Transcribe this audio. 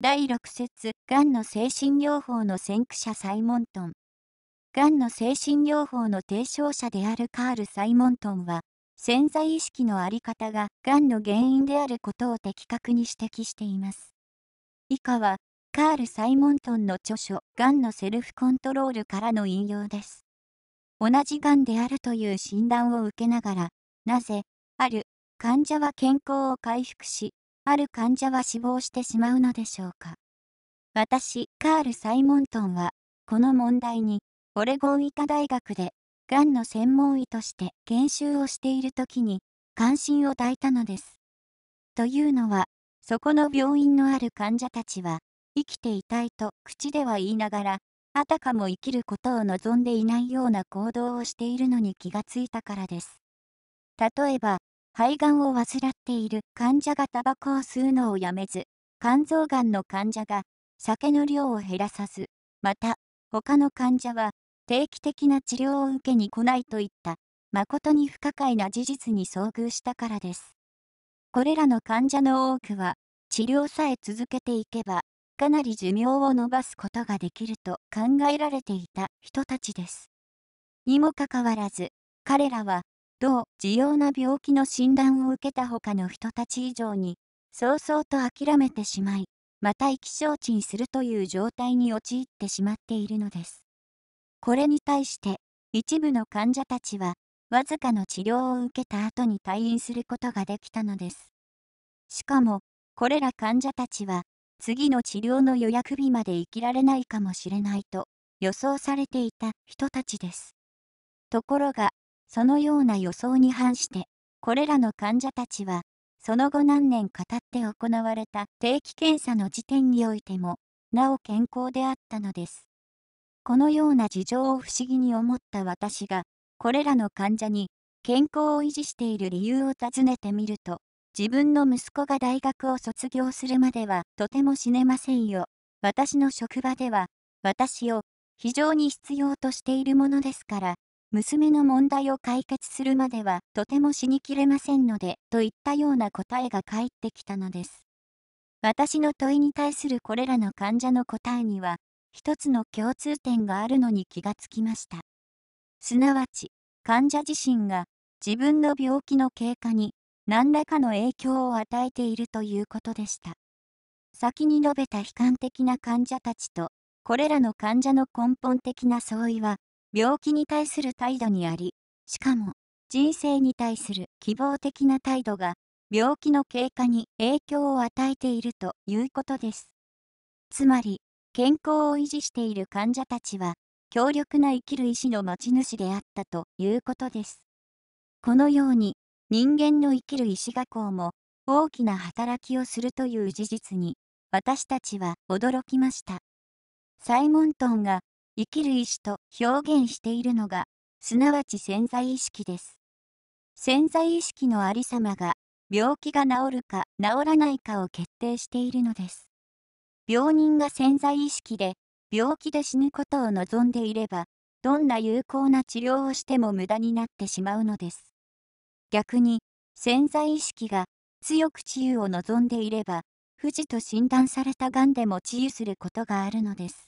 第6節がんの精神療法の先駆者サイモントン。がんの精神療法の提唱者であるカール・サイモントンは、潜在意識のあり方ががんの原因であることを的確に指摘しています。以下は、カール・サイモントンの著書、がんのセルフコントロールからの引用です。同じがんであるという診断を受けながら、なぜ、ある患者は健康を回復し、ある患者は死亡してしまうのでしょうか。私、カール・サイモントンは、この問題に、オレゴン医科大学で、がんの専門医として研修をしている時に、関心を抱いたのです。というのは、そこの病院のある患者たちは、生きていたいと口では言いながら、あたかも生きることを望んでいないような行動をしているのに気がついたからです。例えば、肺がんを患っている患者がタバコを吸うのをやめず、肝臓がんの患者が酒の量を減らさず、また、他の患者は定期的な治療を受けに来ないといった誠に不可解な事実に遭遇したからです。これらの患者の多くは、治療さえ続けていけば、かなり寿命を延ばすことができると考えられていた人たちです。にもかかわらず、彼らは同、需要な病気の診断を受けた他の人たち以上に、早々と諦めてしまい、また意気消沈するという状態に陥ってしまっているのです。これに対して、一部の患者たちは、わずかの治療を受けた後に退院することができたのです。しかも、これら患者たちは、次の治療の予約日まで生きられないかもしれないと予想されていた人たちです。ところが、そのような予想に反して、これらの患者たちは、その後何年か経って行われた定期検査の時点においても、なお健康であったのです。このような事情を不思議に思った私が、これらの患者に健康を維持している理由を尋ねてみると、自分の息子が大学を卒業するまではとても死ねませんよ。私の職場では、私を非常に必要としているものですから、娘の問題を解決するまではとても死にきれませんので、といったような答えが返ってきたのです。私の問いに対するこれらの患者の答えには、一つの共通点があるのに気がつきました。すなわち、患者自身が自分の病気の経過に何らかの影響を与えているということでした。先に述べた悲観的な患者たちと、これらの患者の根本的な相違は、病気に対する態度にあり、しかも、人生に対する希望的な態度が、病気の経過に影響を与えているということです。つまり、健康を維持している患者たちは、強力な生きる意志の持ち主であったということです。このように、人間の生きる意志学校も、大きな働きをするという事実に、私たちは驚きました。サイモントンが生きる意志と表現しているのが、すなわち潜在意識です。潜在意識のありさまが、病気が治るか治らないかを決定しているのです。病人が潜在意識で、病気で死ぬことを望んでいれば、どんな有効な治療をしても無駄になってしまうのです。逆に、潜在意識が強く治癒を望んでいれば、不治と診断された癌でも治癒することがあるのです。